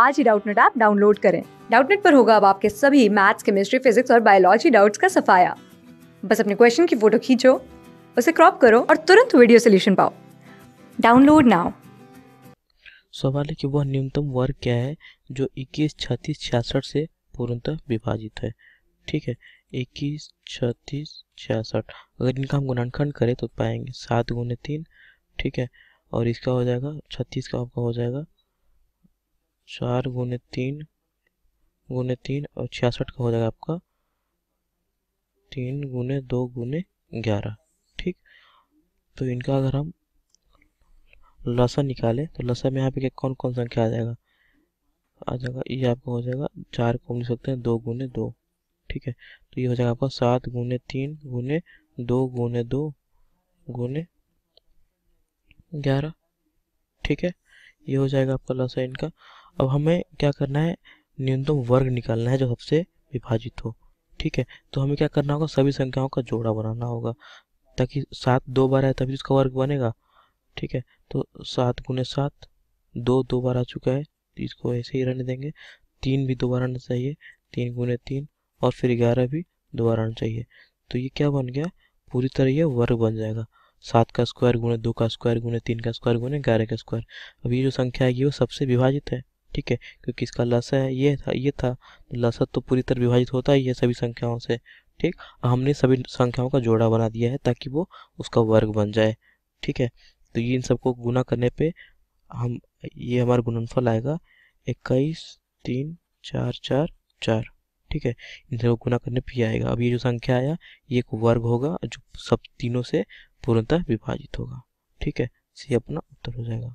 आज ही Doubtnut app download करें डाउटनेट पर होगा अब आपके सभी मैथ्स केमिस्ट्री फिजिक्स और बायोलॉजी डाउट्स का सफाया बस अपने क्वेश्चन की फोटो खींचो उसे क्रॉप करो और तुरंत वीडियो सोल्यूशन पाओ डाउनलोड नाउ सवाल है कि वह न्यूनतम वर्ग क्या है जो 21, 36, 66 से पूर्णतः विभाजित है ठीक है 21, 36, 66 अगर इनका हम गुणनखंड करें तो पाएंगे सात गुने तीन ठीक है और इसका हो जाएगा 36 का आपका हो जाएगा चार गुने तीन गुने तीन और छियासठ का हो जाएगा आपका तीन गुने दो गुने ग्यारह ठीक तो इनका अगर हम लसा निकाले तो लसा में यहाँ पे कौन कौन संख्या आ जाएगा आ जाएगा ये आपका हो जाएगा चार को हम लिख सकते हैं दो गुने दो ठीक है तो ये हो जाएगा आपका सात गुने तीन गुने दो गुने दो गुने ग्यारह ठीक है ये हो जाएगा आपका लसा इनका अब हमें क्या करना है न्यूनतम वर्ग निकालना है जो सबसे विभाजित हो ठीक है तो हमें क्या करना होगा सभी संख्याओं का जोड़ा बनाना होगा ताकि सात दो बार है तभी उसका तो वर्ग बनेगा ठीक है तो सात गुने सात दो दो बार आ चुका है तो इसको ऐसे ही रहने देंगे तीन भी दोबारा आना चाहिए तीन गुने तीन और फिर ग्यारह भी दोबारा आना चाहिए तो ये क्या बन गया पूरी तरह ये वर्ग बन जाएगा सात का स्क्वायर गुने दो का स्क्वायर गुने तीन का स्क्वायर गुने ग्यारह का स्क्वायर अब ये जो संख्या आएगी वो सबसे विभाजित है ठीक है क्योंकि इसका लसा है ये था ये था लसा तो पूरी तरह विभाजित होता ही है सभी संख्याओं से ठीक हमने सभी संख्याओं का जोड़ा बना दिया है ताकि वो उसका वर्ग बन जाए ठीक है तो ये इन सबको गुना करने पे हम ये हमारा गुणनफल आएगा इक्कीस तीन चार चार चार ठीक है इन सबको गुना करने पर आएगा अब ये जो संख्या आया ये एक वर्ग होगा जो सब तीनों से पूर्णतः विभाजित होगा ठीक है सी अपना उत्तर हो जाएगा